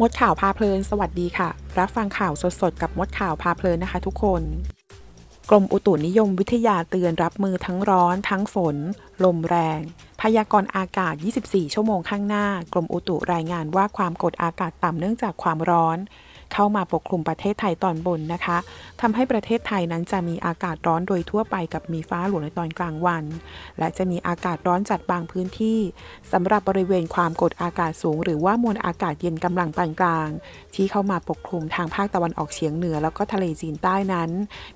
มดข่าวพาเพลิน สวัสดีค่ะ รับฟังข่าวสดๆ กับมดข่าวพาเพลินนะคะทุกคนกรมอุตุนิยมวิทยาเตือนรับมือทั้งร้อน ทั้งฝน ลมแรง พยากรณ์อากาศ 24 ชั่วโมงข้างหน้ากรมอุตุรายงานว่าความกดอากาศต่ำเนื่องจากความร้อนเข้ามาปกคลุมประเทศไทยตอนบนนะคะ ทำให้ประเทศไทยนั้นจะมีอากาศร้อนโดยทั่วไปกับมีฟ้าหลวงในตอนกลางวัน และจะมีอากาศร้อนจัดบางพื้นที่ สำหรับบริเวณความกดอากาศสูง หรือว่ามวลอากาศเย็นกำลังปานกลางที่เข้ามาปกคลุมทางภาคตะวันออกเฉียงเหนือ แล้วก็ทะเลจีนใต้นั้น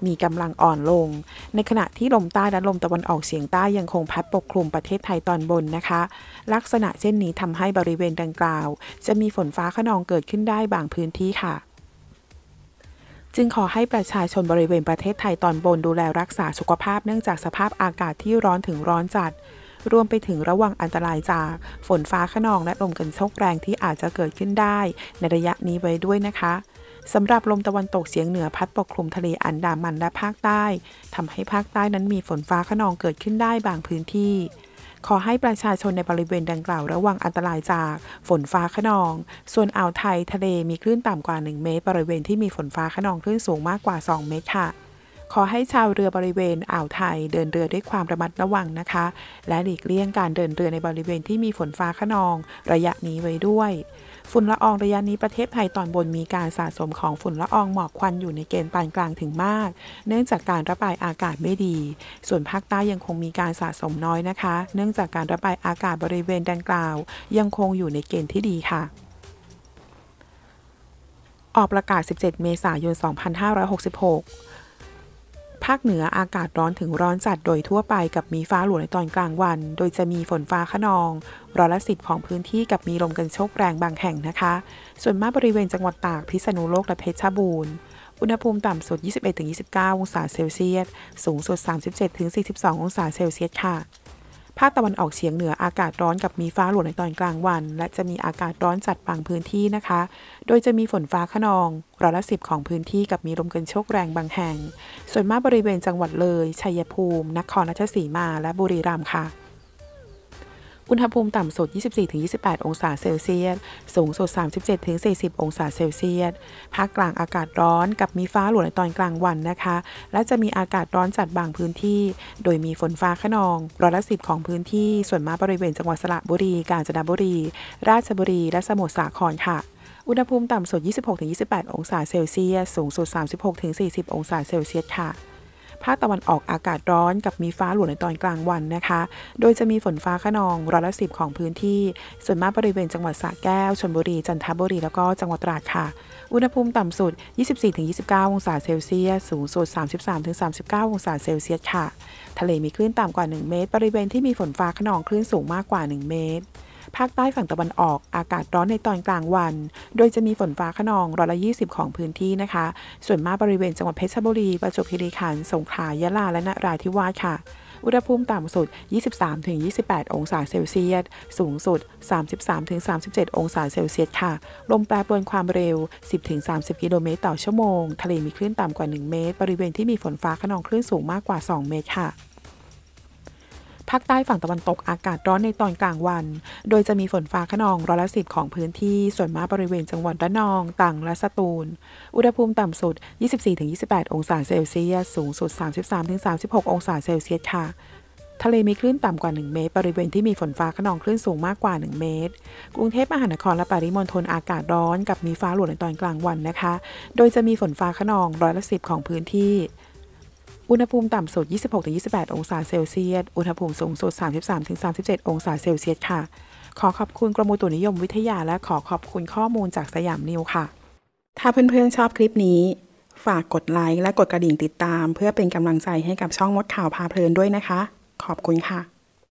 มีกำลังอ่อนลง ในขณะที่ลมใต้และลมตะวันออกเฉียงใต้ยังคงพัดปกคลุมประเทศไทยตอนบนนะคะ ลักษณะเช่นนี้ทำให้บริเวณดังกล่าว จะมีฝนฟ้าขนองเกิดขึ้นได้บางพื้นที่ค่ะจึงขอให้ประชาชนบริเวณประเทศไทยตอนบนดูแลรักษาสุขภาพเนื่องจากสภาพอากาศที่ร้อนถึงร้อนจัดรวมไปถึงระวังอันตรายจากฝนฟ้าขนองและลมกันโชกแรงที่อาจจะเกิดขึ้นได้ ในระยะนี้ไว้ด้วยนะคะ สำหรับลมตะวันตกเฉียงเหนือพัดปกคลุมทะเลอันดามันและภาคใต้ทำให้ภาคใต้นั้นมีฝนฟ้าขนองเกิดขึ้นได้บางพื้นที่ขอให้ประชาชนในบริเวณดังกล่าว ระวังอันตรายจากฝนฟ้าขนอง ส่วนอ่าวไทยทะเล มีคลื่นต่ำกว่า 1 เมตรบริเวณที่มีฝนฟ้าขนองคลื่นสูงมากกว่า 2 เมตรค่ะขอให้ชาวเรือบริเวณอ่าวไทยเดินเรือด้วยความระมัดระวังนะคะ และหลีกเลี่ยงการเดินเรือในบริเวณที่มีฝนฟ้าขนอง ระยะนี้ไว้ด้วย ฝุ่นละอองระยะนี้ประเทศไทยตอนบนมีการสะสมของฝุ่นละอองหมอกควันอยู่ในเกณฑ์ปานกลางถึงมาก เนื่องจากการระบายอากาศไม่ดี ส่วนภาคใต้ยังคงมีการสะสมน้อยนะคะ เนื่องจากการระบายอากาศบริเวณดังกล่าว ยังคงอยู่ในเกณฑ์ที่ดีค่ะ ออกประกาศ 17 เมษายน 2566าคเหนืออากาศร้อนถึงร้อนจัดโดยทั่วไปกับมีฟ้าหลวในตอนกลางวัน โดยจะมีฝนฟ้าขนองร้อนละสิบของพื้นที่กับมีลมกันโชกแรงบางแห่งนะคะ ส่วนมากบริเวณจังหวัดตาก พิษณุโลกและเพชรบูรณ์ อุณหภูมิต่ำสุด 21-29 องศาเซลเซียส สูงสุด 37-42 องศาเซลเซียสค่ะภาคตะวันออกเฉียงเหนืออากาศร้อนกับมีฟ้าหลวในตอนกลางวัน และจะมีอากาศร้อนจัดบางพื้นที่นะคะ โดยจะมีฝนฟ้าขนองร้อยละสิบของพื้นที่กับมีลมกันโชกแรงบางแห่ง ส่วนมากบริเวณจังหวัดเลย ชัยภูมิ นครราชสีมาและบุรีรัมย์ค่ะอุณหภูมิต่ำสุด 24-28 องศาเซลเซียส สูงสุด 37-40 องศาเซลเซียสภาคกลางอากาศร้อน กับมีฟ้าหลวในตอนกลางวันนะคะ และจะมีอากาศร้อนจัดบางพื้นที่ โดยมีฝนฟ้าขนองร้อยละ 10 ของพื้นที่ส่วนมากบริเวณจังหวัดสระบุรี กาญจนบุรี ราชบุรี และสมุทรสาครค่ะ อุณหภูมิต่ำสุด 26-28 องศาเซลเซียส สูงสุด 36-40 องศาเซลเซียสค่ะภาคตะวันออกอากาศร้อนกับมีฟ้าหลวงในตอนกลางวันนะคะ โดยจะมีฝนฟ้าขนองร้อยละสิบของพื้นที่ ส่วนมากบริเวณจังหวัดสระแก้วชลบุรี จันทบุรีแล้วก็จังหวัดตราดค่ะ อุณหภูมิต่ำสุด 24-29 องศาเซลเซียส สูงสุด 33-39 องศาเซลเซียสค่ะ ทะเลมีคลื่นต่ำกว่า 1 เมตร บริเวณที่มีฝนฟ้าขนองคลื่นสูงมากกว่า 1 เมตรภาคใต้ฝั่งตะวันออกอากาศร้อนในตอนกลางวัน โดยจะมีฝนฟ้าขนองร้อยละยี่สิบของพื้นที่นะคะ ส่วนมากบริเวณจังหวัดเพชรบุรี ประจวบคีรีขันธ์ สงขลา ยะลา และนราธิวาสค่ะ อุณหภูมิต่ำสุด 23-28 องศาเซลเซียส สูงสุด 33-37 องศาเซลเซียส ค่ะ ลมแปรปรวนความเร็ว 10-30 กิโลเมตรต่อชั่วโมง ทะเลมีคลื่นต่ำกว่า 1 เมตร บริเวณที่มีฝนฟ้าขนองคลื่นสูงมากกว่า 2 เมตรค่ะภาคใต้ฝั่งตะวันตกอากาศร้อนในตอนกลางวัน โดยจะมีฝนฟ้าขนองร้อยละสิบของพื้นที่ส่วนมากบริเวณจังหวัดระนองต่างและสตูล อุณหภูมิต่ำสุด 24-28 องศาเซลเซียส สูงสุด 33-36 องศาเซลเซียสค่ะ ทะเลมีคลื่นต่ำกว่า 1 เมตร บริเวณที่มีฝนฟ้าขนองคลื่นสูงมากกว่า 1 เมตร กรุงเทพมหานครและปริมณฑลอากาศร้อนกับมีฟ้าหลวในตอนกลางวันนะคะ โดยจะมีฝนฟ้าขนองร้อยละสิบของพื้นที่อุณหภูมิต่ำสุด 26-28 องศาเซลเซียส อุณหภูมิสูงสุด 33-37 องศาเซลเซียสค่ะ ขอขอบคุณกรมอุตุนิยมวิทยาและขอขอบคุณข้อมูลจากสยามนิวค่ะ ถ้าเพื่อนๆชอบคลิปนี้ ฝากกดไลค์และกดกระดิ่งติดตาม เพื่อเป็นกำลังใจให้กับช่องมดข่าวพาเพลินด้วยนะคะ ขอบคุณค่ะ